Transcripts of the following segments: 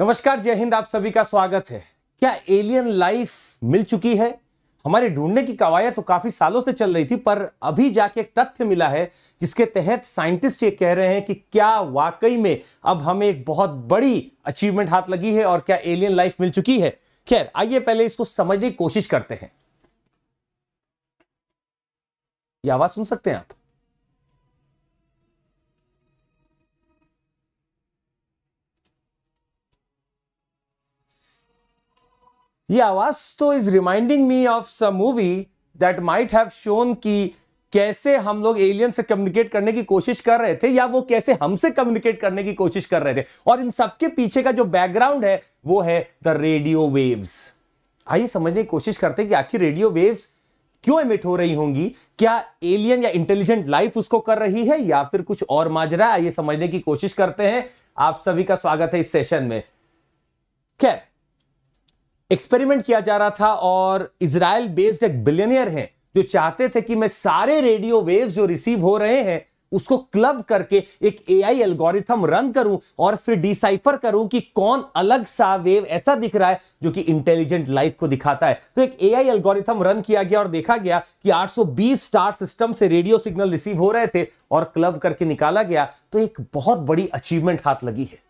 नमस्कार जय हिंद आप सभी का स्वागत है क्या एलियन लाइफ मिल चुकी है हमारे ढूंढने की कवायद तो काफी सालों से चल रही थी पर अभी जाके एक तथ्य मिला है जिसके तहत साइंटिस्ट ये कह रहे हैं कि क्या वाकई में अब हमें एक बहुत बड़ी अचीवमेंट हाथ लगी है और क्या एलियन लाइफ मिल चुकी है खैर आइए पहले इसको समझने की कोशिश करते हैं आवाज सुन सकते हैं आप ये आवाज तो is reminding me of some movie that might have shown कि कैसे हम लोग एलियन से कम्युनिकेट करने की कोशिश कर रहे थे या वो कैसे हमसे कम्युनिकेट करने की कोशिश कर रहे थे और इन सबके पीछे का जो बैकग्राउंड है वो है द रेडियो वेव्स आइए समझने की कोशिश करते हैं कि आखिर रेडियो वेव्स क्यों इमिट हो रही होंगी क्या एलियन या इंटेलिजेंट लाइफ उसको कर रही है या फिर कुछ और माजरा आइए समझने की कोशिश करते हैं आप सभी का स्वागत है इस सेशन में खैर एक्सपेरिमेंट किया जा रहा था और इसराइल बेस्ड एक बिलियनियर हैं जो चाहते थे कि मैं सारे रेडियो वेव्स जो रिसीव हो रहे हैं उसको क्लब करके एक एआई एल्गोरिथम रन करूं और फिर डिसाइफर करूं कि कौन अलग सा वेव ऐसा दिख रहा है जो कि इंटेलिजेंट लाइफ को दिखाता है तो एक एआई एल्गोरिथम रन किया गया और देखा गया कि 820 स्टार सिस्टम से रेडियो सिग्नल रिसीव हो रहे थे और क्लब करके निकाला गया तो एक बहुत बड़ी अचीवमेंट हाथ लगी है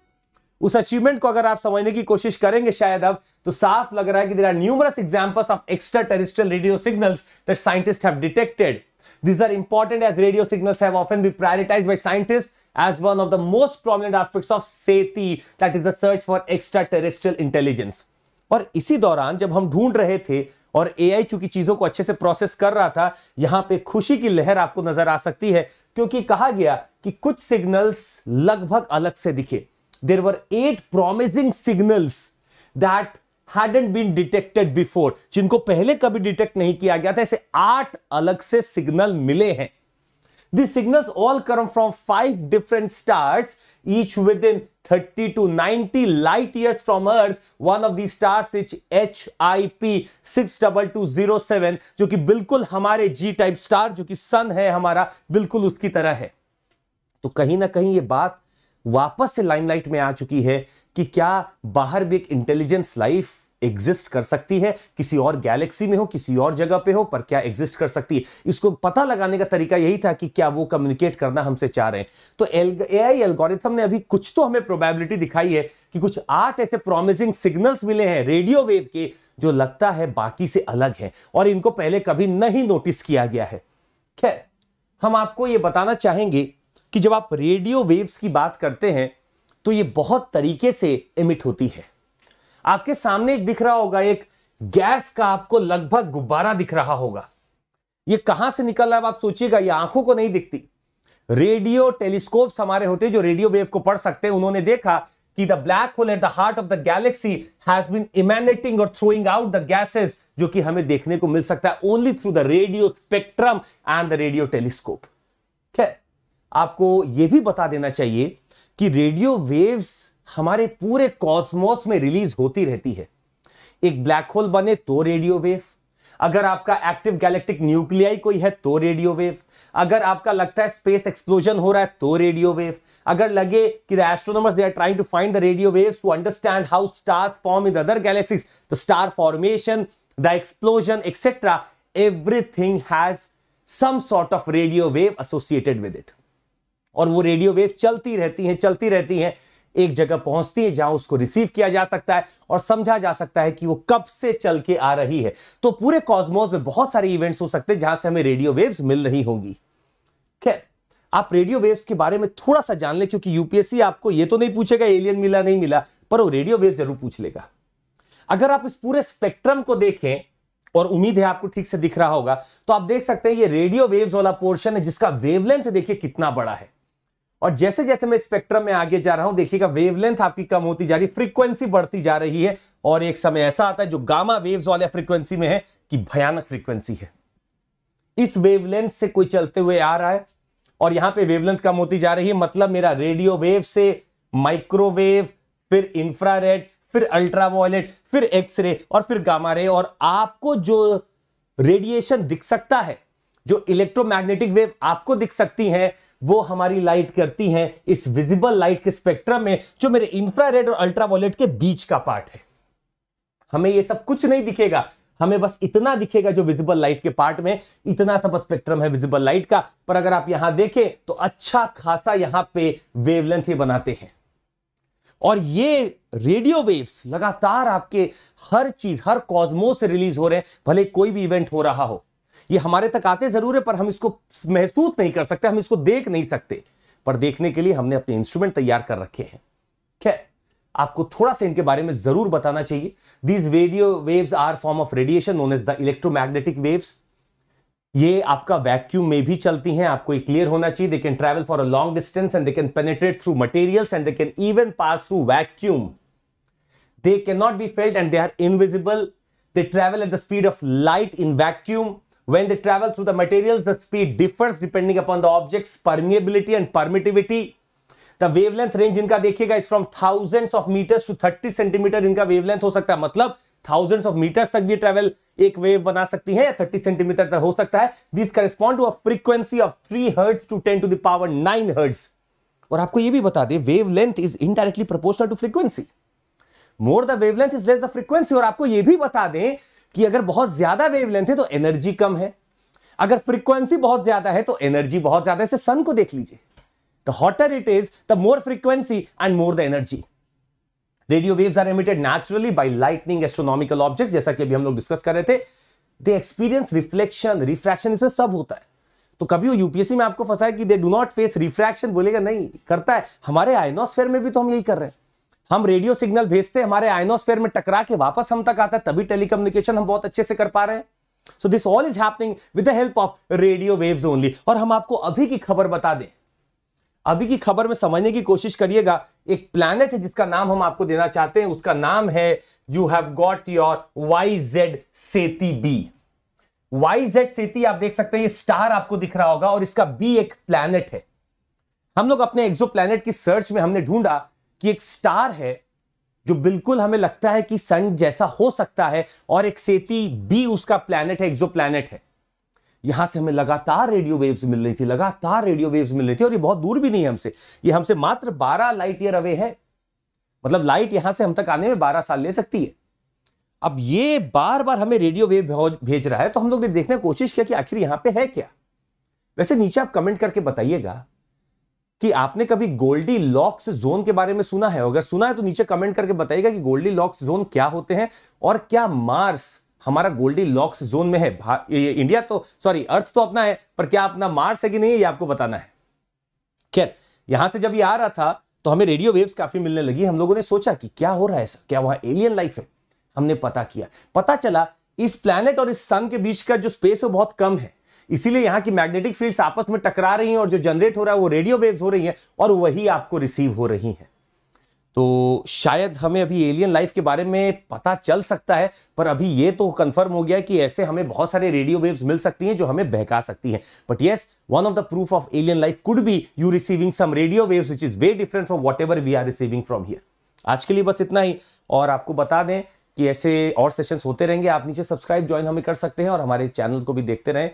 उस अचीवमेंट को अगर आप समझने की कोशिश करेंगे शायद अब तो साफ लग रहा है कि there are numerous examples of extraterrestrial radio signals that scientist have detected are important as radio signals have often be been prioritized scientist as one of the most prominent prominent of SETI that is the search for extra extraterrestrial intelligence और इसी दौरान जब हम ढूंढ रहे थे और AI चूंकि चीजों को अच्छे से प्रोसेस कर रहा था यहां पे खुशी की लहर आपको नजर आ सकती है क्योंकि कहा गया कि कुछ सिग्नल्स लगभग अलग से दिखे there were eight promising signals that hadn't been detected before jinko pehle kabhi detect nahi kiya gaya tha aise eight alag se signal mile hain these signals all come from five different stars, each within 30 to 90 light years from Earth. One of these stars is HIP 62207, jo ki bilkul hamare g type star jo ki sun hai hamara bilkul uski tarah hai to kahin na kahin ye baat वापस से limelight में आ चुकी है कि क्या बाहर भी एक इंटेलिजेंस लाइफ एग्जिस्ट कर सकती है किसी और गैलेक्सी में हो किसी और जगह पे हो पर क्या एग्जिस्ट कर सकती है इसको पता लगाने का तरीका यही था कि क्या वो कम्युनिकेट करना हमसे चाह रहे हैं तो ए आई एल्गोरिथम ने अभी कुछ तो हमें प्रोबेबिलिटी दिखाई है कि कुछ आठ ऐसे प्रॉमिसिंग सिग्नल्स मिले हैं रेडियो वेव के जो लगता है बाकी से अलग है और इनको पहले कभी नहीं नोटिस किया गया है खैर हम आपको यह बताना चाहेंगे कि जब आप रेडियो वेव्स की बात करते हैं तो ये बहुत तरीके से इमिट होती है आपके सामने एक दिख रहा होगा एक गैस का आपको लगभग गुब्बारा दिख रहा होगा ये कहां से निकल रहा है आप सोचिएगा ये आंखों को नहीं दिखती रेडियो टेलीस्कोप्स हमारे होते जो रेडियो वेव को पढ़ सकते हैं उन्होंने देखा कि the black hole at the heart of the galaxy has been emanating और थ्रोइंग आउट द गैसेस जो कि हमें देखने को मिल सकता है only through the radio spectrum and the radio telescope खैर आपको ये भी बता देना चाहिए कि रेडियो वेव्स हमारे पूरे कॉस्मोस में रिलीज होती रहती है एक ब्लैक होल बने तो रेडियो वेव अगर आपका एक्टिव गैलेक्टिक न्यूक्लियाई कोई है तो रेडियो वेव अगर आपका लगता है स्पेस एक्सप्लोजन हो रहा है तो रेडियो वेव अगर लगे कि the astronomers they are trying to find the radio waves to understand how stars form in other galaxies the star formation the explosion etcetera everything has some sort of radio wave associated with it और वो radio wave चलती रहती हैं चलती रहती हैं एक जगह पहुंचती है जहां उसको रिसीव किया जा सकता है और समझा जा सकता है कि वो कब से चल के आ रही है तो पूरे कॉस्मोस में बहुत सारे इवेंट्स हो सकते हैं जहां से हमें रेडियो वेव्स मिल रही होंगी खैर आप रेडियो वेव्स के बारे में थोड़ा सा जान लें क्योंकि यूपीएससी आपको ये तो नहीं पूछेगा एलियन मिला नहीं मिला पर वो रेडियो वेव जरूर पूछ लेगा अगर आप इस पूरे स्पेक्ट्रम को देखें और उम्मीद है आपको ठीक से दिख रहा होगा तो आप देख सकते हैं ये रेडियो वेव्स वाला पोर्शन है जिसका वेवलेंथ देखिए कितना बड़ा है और जैसे जैसे मैं स्पेक्ट्रम में आगे जा रहा हूं देखिएगा वेवलेंथ आपकी कम होती जा रही है फ्रीक्वेंसी बढ़ती जा रही है और एक समय ऐसा आता है जो गामा वेव्स वाले फ्रीक्वेंसी में है कि भयानक फ्रीक्वेंसी है इस वेवलेंथ से कोई चलते हुए आ रहा है और यहां पे वेवलेंथ कम होती जा रही है मतलब मेरा रेडियो वेव से माइक्रोवेव फिर इंफ्रारेड फिर अल्ट्रावायलेट फिर एक्सरे और फिर गामा रे और आपको जो रेडिएशन दिख सकता है जो इलेक्ट्रोमैग्नेटिक वेव आपको दिख सकती है वो हमारी लाइट करती हैं इस विजिबल लाइट के स्पेक्ट्रम में जो मेरे इंफ्रारेड और अल्ट्रावायलेट के बीच का पार्ट है हमें ये सब कुछ नहीं दिखेगा हमें बस इतना दिखेगा जो विजिबल लाइट के पार्ट में इतना सब स्पेक्ट्रम है विजिबल लाइट का पर अगर आप यहां देखें तो अच्छा खासा यहां पे वेवलेंथ ही बनाते हैं और ये रेडियो वेव्स लगातार आपके हर चीज हर कॉस्मोस से रिलीज हो रहे हैं भले कोई भी इवेंट हो रहा हो ये हमारे तक आते जरूर है पर हम इसको महसूस नहीं कर सकते हम इसको देख नहीं सकते पर देखने के लिए हमने अपने इंस्ट्रूमेंट तैयार कर रखे हैं खैर आपको थोड़ा सा इनके बारे में जरूर बताना चाहिए these radio waves are form of radiation known as the electromagnetic waves ये आपका वैक्यूम में भी चलती हैं आपको ये क्लियर होना चाहिए they can travel for a long distance and they can penetrate through materials and they can even pass through vacuum they can not be felt and they are invisible they travel at the speed of light in vacuum When they travel through the materials, the speed differs depending upon the object's permeability and permittivity. The wavelength range inka dekhiyega is from thousands of meters to 30 cm inka wavelength ho sakta hai matlab thousands of meters tak bhi travel ek wave bana sakti hai ya 30 cm tak ho sakta hai this correspond to a frequency of 3 hertz to 10 to the power 9 hertz और आपको ये भी बता दें wavelength is indirectly proportional to frequency more the wavelength is less the frequency और आपको ये भी बता दें कि अगर बहुत ज्यादा वेवलेंथ है तो एनर्जी कम है अगर फ्रीक्वेंसी बहुत ज्यादा है तो एनर्जी बहुत ज्यादा है इसे सन को देख लीजिए the hotter it is the more frequency and more the energy radio waves are emitted naturally by lightning astronomical object जैसा कि अभी हम लोग डिस्कस कर रहे थे दे एक्सपीरियंस रिफ्लेक्शन रिफ्रैक्शन इसमें सब होता है तो कभी वो यूपीएससी में आपको फंसा है कि they do not face refraction बोलेगा नहीं करता है हमारे आइनोस्फेयर में भी तो हम यही कर रहे हैं हम रेडियो सिग्नल भेजते हैं हमारे आइनोस्फेयर में टकरा के वापस हम तक आता है तभी टेलीकम्युनिकेशन हम बहुत अच्छे से कर पा रहे हैं so this all is happening with the help of radio waves only और हम आपको अभी की खबर बता दें अभी की खबर में समझने की कोशिश करिएगा एक प्लैनेट है जिसका नाम हम आपको देना चाहते हैं उसका नाम है you have got your Y Z SETI B Y Z SETI आप देख सकते हैं ये स्टार आपको दिख रहा होगा और इसका बी एक प्लैनेट है हम लोग अपने एक्सो प्लैनेट की सर्च में हमने ढूंढा कि एक स्टार है जो बिल्कुल हमें लगता है कि सन जैसा हो सकता है और एक सेती बी उसका प्लैनेट है एक्जो प्लैनेट है यहां से हमें लगातार रेडियो वेव्स मिल रही थी लगातार रेडियो वेव्स मिल रही थी और ये बहुत दूर भी नहीं है हमसे ये हमसे मात्र 12 लाइट ईयर अवे है मतलब लाइट यहां से हम तक आने में 12 साल ले सकती है अब ये बार बार हमें रेडियो वेव भेज रहा है तो हम लोग ने देखने की कोशिश किया कि आखिर यहां पर है क्या वैसे नीचे आप कमेंट करके बताइएगा कि आपने कभी गोल्डी लॉक्स जोन के बारे में सुना है अगर सुना है तो नीचे कमेंट करके बताइएगा कि गोल्डी लॉक्स जोन क्या होते हैं और क्या मार्स हमारा गोल्डी लॉक्स जोन में है इंडिया तो सॉरी अर्थ तो अपना है पर क्या अपना मार्स है कि नहीं ये आपको बताना है खैर यहां से जब ये आ रहा था तो हमें रेडियो वेव्स काफी मिलने लगी हम लोगों ने सोचा कि क्या हो रहा है सर क्या वहां एलियन लाइफ है हमने पता किया पता चला इस प्लैनेट और इस सन के बीच का जो स्पेस है बहुत कम है इसीलिए यहाँ की मैग्नेटिक फील्ड्स आपस में टकरा रही हैं और जो जनरेट हो रहा है वो रेडियो वेव्स हो रही हैं और वही आपको रिसीव हो रही हैं तो शायद हमें अभी एलियन लाइफ के बारे में पता चल सकता है पर अभी ये तो कंफर्म हो गया कि ऐसे हमें बहुत सारे रेडियो वेव्स मिल सकती हैं जो हमें बहका सकती हैं but yes one of the proof of alien life could be you receiving some radio waves which is way different from whatever we are receiving from here आज के लिए बस इतना ही और आपको बता दें कि ऐसे और सेशंस होते रहेंगे आप नीचे सब्सक्राइब ज्वाइन हमें कर सकते हैं और हमारे चैनल को भी देखते रहें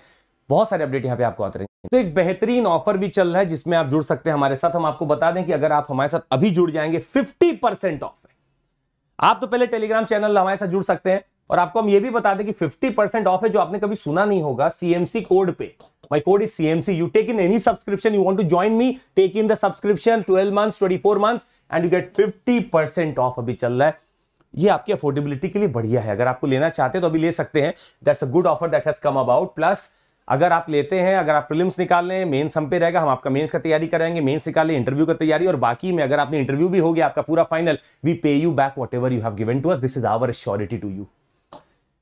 बहुत सारे अपडेट यहाँ पे आपको आते रहेंगे तो एक बेहतरीन ऑफर भी चल रहा है जिसमें आप जुड़ सकते हैं हमारे साथ हम आपको बता दें कि अगर आप हमारे साथ अभी जुड़ जाएंगे फिफ्टी परसेंट ऑफ है आप तो पहले टेलीग्राम चैनल हमारे साथ जुड़ सकते हैं और आपको हम ये भी बता दें कि 50 परसेंट ऑफ है जो आपने कभी सुना नहीं होगा सीएमसी कोड पे my code is CMC you take in any subscription you want to join me take in the subscription twelve months twenty four months and you get fifty percent off अभी चल रहा है ये आपकी affordability के लिए बढ़िया है अगर आपको लेना चाहते हैं तो अभी ले सकते हैं that's a good offer that has come about plus अगर आप लेते हैं अगर आप प्रिलिम्स निकाल लें मेन्स हम पे रहेगा हम आपका मेंस का तैयारी कराएंगे मेंस निकालें इंटरव्यू का तैयारी और बाकी में अगर आपने इंटरव्यू भी हो गया आपका पूरा final we pay you back whatever you have given to us this is our surety to you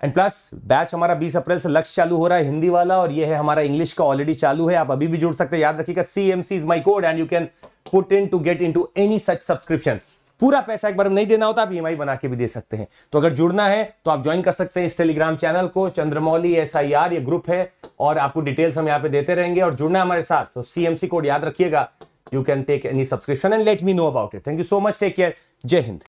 and plus batch हमारा 20 अप्रैल से लक्ष्य चालू हो रहा है हिंदी वाला और ये है हमारा इंग्लिश का ऑलरेडी चालू है आप अभी भी जुड़ सकते हैं याद रखिएगा C M C is my code and you can put in to get into any such subscription पूरा पैसा एक बार नहीं देना होता आप ई e बना के भी दे सकते हैं तो अगर जुड़ना है तो आप ज्वाइन कर सकते हैं इस टेलीग्राम चैनल को चंद्रमौली एस आई आर ये ग्रुप है और आपको डिटेल्स हम यहाँ पे देते रहेंगे और जुड़ना हमारे साथ तो सीएमसी कोड याद रखिएगा you can take any subscription and let me know about it thank you so much take care जय हिंद